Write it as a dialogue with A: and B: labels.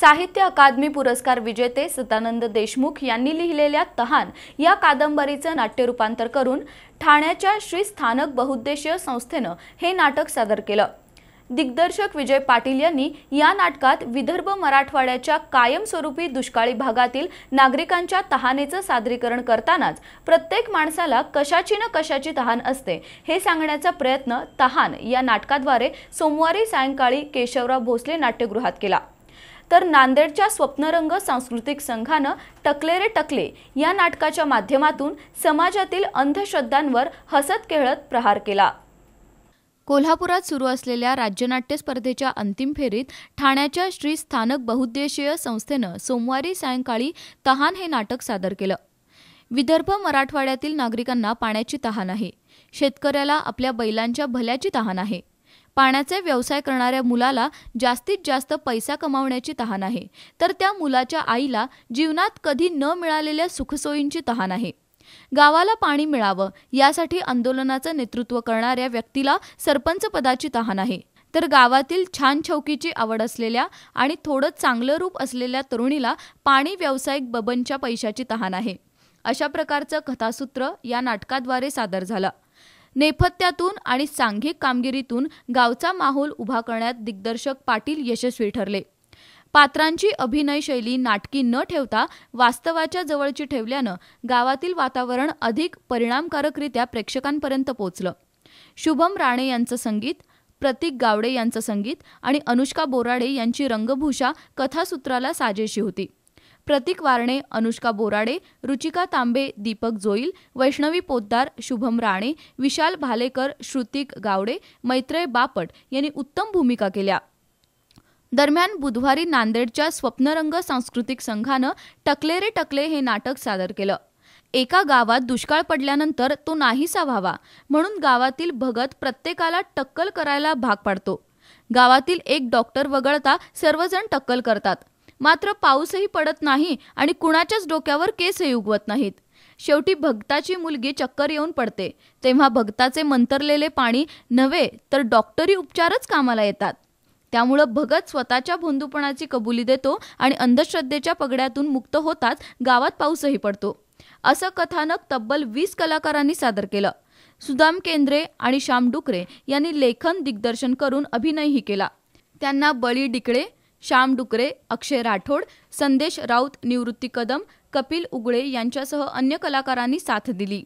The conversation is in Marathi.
A: साहित्य अकादमी पुरस्कार विजेते सदानंद देशमुख यांनी लिहिलेल्या तहान या कादंबरीचं नाट्य रूपांतर करून ठाण्याच्या श्री स्थानक बहुउद्देशीय संस्थेनं हे नाटक सादर केलं दिग्दर्शक विजय पाटील यांनी या नाटकात विदर्भ मराठवाड्याच्या कायमस्वरूपी दुष्काळी भागातील नागरिकांच्या तहानेचं सादरीकरण करतानाच प्रत्येक माणसाला कशाची न कशाची तहान असते हे सांगण्याचा प्रयत्न तहान या नाटकाद्वारे सोमवारी सायंकाळी केशवराव भोसले नाट्यगृहात केला तर नांदेडच्या स्वप्नरंग सांस्कृतिक संघानं टकले रे टकले या नाटकाच्या माध्यमातून समाजातील अंधश्रद्धांवर हसत खेळत प्रहार केला कोल्हापुरात सुरू असलेल्या राज्यनाट्य स्पर्धेच्या अंतिम फेरीत ठाण्याच्या श्री स्थानक बहुउद्देशीय संस्थेनं सोमवारी सायंकाळी तहान हे नाटक सादर केलं विदर्भ मराठवाड्यातील नागरिकांना पाण्याची तहान आहे शेतकऱ्याला आपल्या बैलांच्या भल्याची तहान आहे पाण्याचे व्यवसाय करणाऱ्या मुलाला जास्तीत जास्त पैसा कमावण्याची तहान आहे तर त्या मुलाच्या आईला जीवनात कधी न मिळालेल्या सुखसोयींची तहान आहे गावाला पाणी मिळावं यासाठी आंदोलनाचं नेतृत्व करणाऱ्या व्यक्तीला सरपंच पदाची तहान आहे तर गावातील छान छौकीची आवड असलेल्या आणि थोडं चांगलं रूप असलेल्या तरुणीला पाणी व्यावसायिक बबनच्या पैशाची तहान आहे अशा प्रकारचं कथासूत्र या नाटकाद्वारे सादर झालं नेपथ्यातून आणि सांघिक कामगिरीतून गावचा माहोल उभा करण्यात दिग्दर्शक पाटील यशस्वी ठरले पात्रांची अभिनय शैली नाटकी न ठेवता वास्तवाच्या जवळची ठेवल्यानं गावातील वातावरण अधिक परिणामकारकरित्या प्रेक्षकांपर्यंत पोचलं शुभम राणे यांचं संगीत प्रतीक गावडे यांचं संगीत आणि अनुष्का बोराडे यांची रंगभूषा कथासूत्राला साजेशी होती प्रतीक वारणे अनुष्का बोराडे रुचिका तांबे दीपक जोईल वैष्णवी पोद्दार शुभम राणे विशाल भालेकर श्रुतिक गावडे मैत्रेय बापट यांनी उत्तम भूमिका केल्या दरम्यान बुधवारी नांदेडच्या स्वप्नरंग सांस्कृतिक संघानं टकलेरे रे टकले हे नाटक सादर केलं एका गावात दुष्काळ पडल्यानंतर तो नाहीसा व्हावा म्हणून गावातील भगत प्रत्येकाला टक्कल करायला भाग पाडतो गावातील एक डॉक्टर वगळता सर्वजण टक्कल करतात मात्र पाऊसही पडत नाही आणि कुणाच्याच डोक्यावर केसही उगवत नाहीत शेवटी भक्ताची मुलगी चक्कर येऊन पडते तेव्हा भक्ताचे मंतरलेले पाणी नव्हे तर डॉक्टरी उपचारच कामाला येतात त्यामुळं भगत स्वतःच्या भोंदूपणाची कबुली देतो आणि अंधश्रद्धेच्या पगड्यातून मुक्त होताच गावात पाऊसही पडतो असं कथानक तब्बल वीस कलाकारांनी सादर केलं सुदाम केंद्रे आणि श्याम डुकरे यांनी लेखन दिग्दर्शन करून अभिनयही केला त्यांना बळी डिकळे श्याम डुकरे अक्षय राठोड संदेश राऊत निवृत्ती कदम कपिल उगळे यांच्यासह अन्य कलाकारांनी साथ दिली